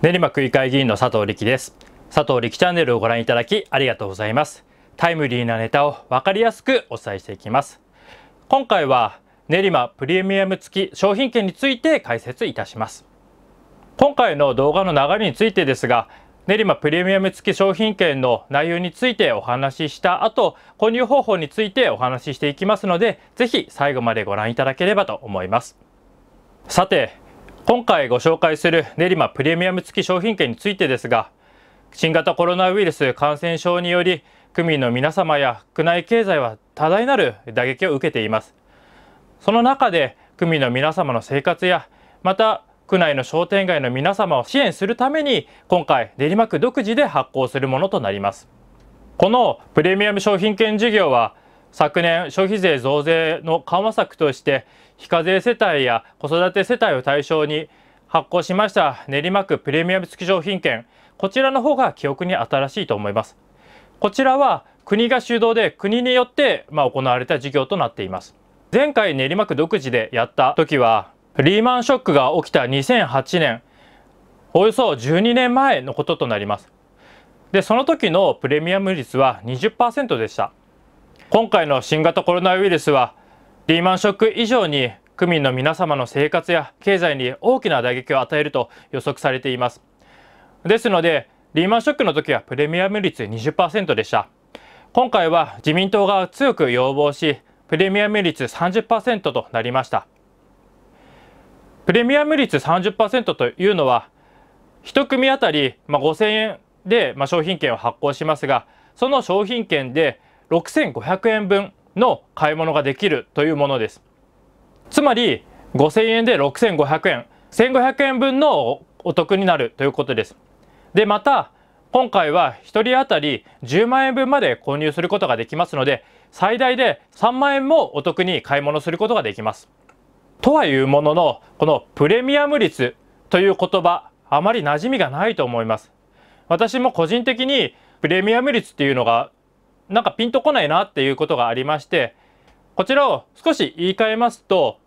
練馬区議会議員の佐藤力です佐藤力チャンネルをご覧いただきありがとうございますタイムリーなネタをわかりやすくお伝えしていきます今回は練馬プレミアム付き商品券について解説いたします今回の動画の流れについてですが練馬プレミアム付き商品券の内容についてお話しした後購入方法についてお話ししていきますのでぜひ最後までご覧いただければと思いますさて今回ご紹介する練馬プレミアム付き商品券についてですが新型コロナウイルス感染症により区民の皆様や区内経済は多大なる打撃を受けていますその中で区民の皆様の生活やまた区内の商店街の皆様を支援するために今回練馬区独自で発行するものとなりますこのプレミアム商品券事業は昨年消費税増税の緩和策として非課税世帯や子育て世帯を対象に発行しました練馬区プレミアム付き商品券こちらの方が記憶に新しいと思いますこちらは国が主導で国によってま行われた事業となっています前回練馬区独自でやった時はリーマンショックが起きた2008年およそ12年前のこととなりますでその時のプレミアム率は20%でした今回の新型コロナウイルスはリーマンショック以上に区民の皆様の生活や経済に大きな打撃を与えると予測されていますですのでリーマンショックの時はプレミアム率20%でした今回は自民党が強く要望しプレミアム率30%となりましたプレミアム率30%というのは1組当たり、まあ、5000円で、まあ、商品券を発行しますがその商品券で6500円分の買い物ができるというものですつまり5000円で6500円1500円分のお得になるということですでまた今回は1人当たり10万円分まで購入することができますので最大で3万円もお得に買い物することができますとはいうもののこのプレミアム率という言葉あまり馴染みがないと思います私も個人的にプレミアム率っていうのがなんかピンとこないなっていうことがありましてこちらを少し言い換えますと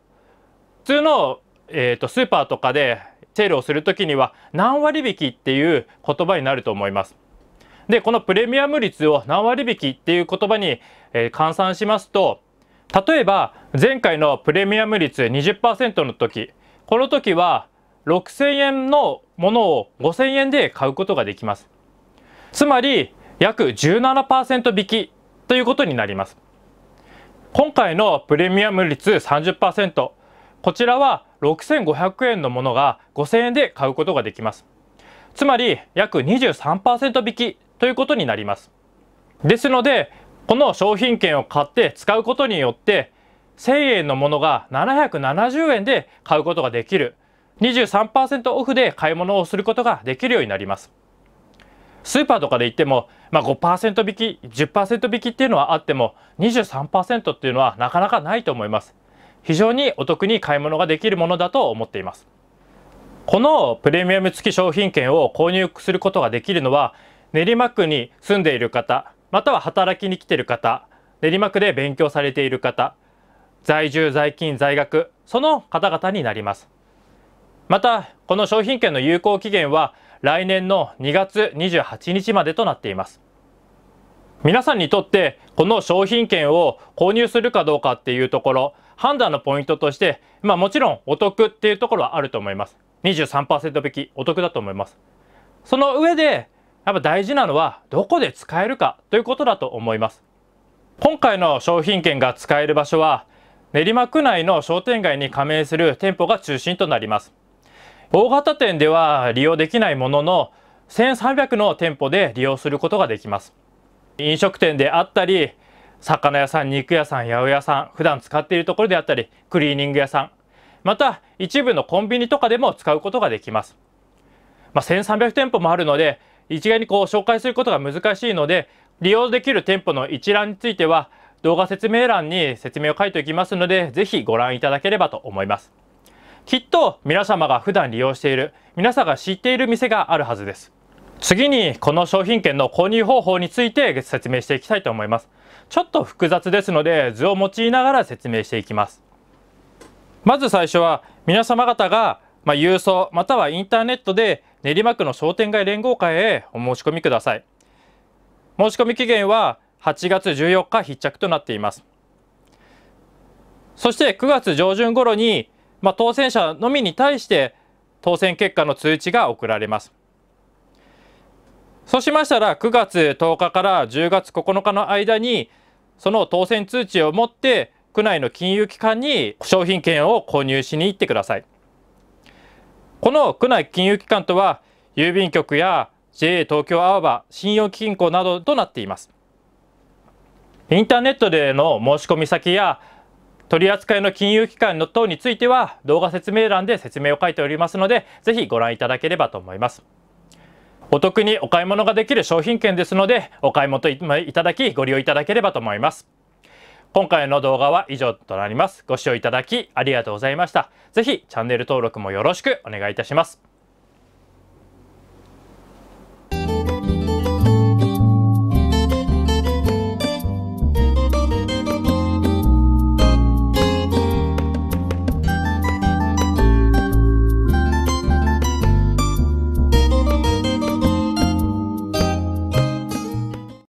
普通の、えーと、スーパーとかでセールをする時には何割引きっていう言葉になると思います。でこのプレミアム率を何割引きっていう言葉に、えー、換算しますと例えば前回のプレミアム率20%の時この時は6,000円のものを5,000円で買うことができます。つまり約17%引きということになります今回のプレミアム率30%こちらは6500円のものが5000円で買うことができますつまり約23%引きということになりますですのでこの商品券を買って使うことによって1000円のものが770円で買うことができる23%オフで買い物をすることができるようになりますスーパーとかで行っても、まあ5%引き10%引きっていうのはあっても23%っていうのはなかなかないと思います非常にお得に買い物ができるものだと思っていますこのプレミアム付き商品券を購入することができるのは練馬区に住んでいる方または働きに来ている方練馬区で勉強されている方在住在勤在学その方々になりますまたこの商品券の有効期限は来年の2月28日までとなっています皆さんにとってこの商品券を購入するかどうかっていうところ判断のポイントとしてまあもちろんお得っていうところはあると思います23%引きお得だと思いますその上でやっぱ大事なのはどこで使えるかということだと思います今回の商品券が使える場所は練馬区内の商店街に加盟する店舗が中心となります大型店では利用できないものの1300の店舗で利用することができます飲食店であったり魚屋さん肉屋さん八百屋さん普段使っているところであったりクリーニング屋さんまた一部のコンビニとかでも使うことができます、まあ、1300店舗もあるので一概にこう紹介することが難しいので利用できる店舗の一覧については動画説明欄に説明を書いておきますので是非ご覧いただければと思いますきっと皆様が普段利用している皆さんが知っている店があるはずです次にこの商品券の購入方法について説明していきたいと思いますちょっと複雑ですので図を用いながら説明していきますまず最初は皆様方がまあ、郵送またはインターネットで練馬区の商店街連合会へお申し込みください申し込み期限は8月14日必着となっていますそして9月上旬頃にまあ、当選者のみに対して当選結果の通知が送られますそうしましたら9月10日から10月9日の間にその当選通知を持って区内の金融機関に商品券を購入しに行ってくださいこの区内金融機関とは郵便局や JA 東京青葉信用金庫などとなっていますインターネットでの申し込み先や取り扱いの金融機関の等については動画説明欄で説明を書いておりますのでぜひご覧いただければと思いますお得にお買い物ができる商品券ですのでお買い求めいただきご利用いただければと思います今回の動画は以上となりますご視聴いただきありがとうございましたぜひチャンネル登録もよろしくお願いいたします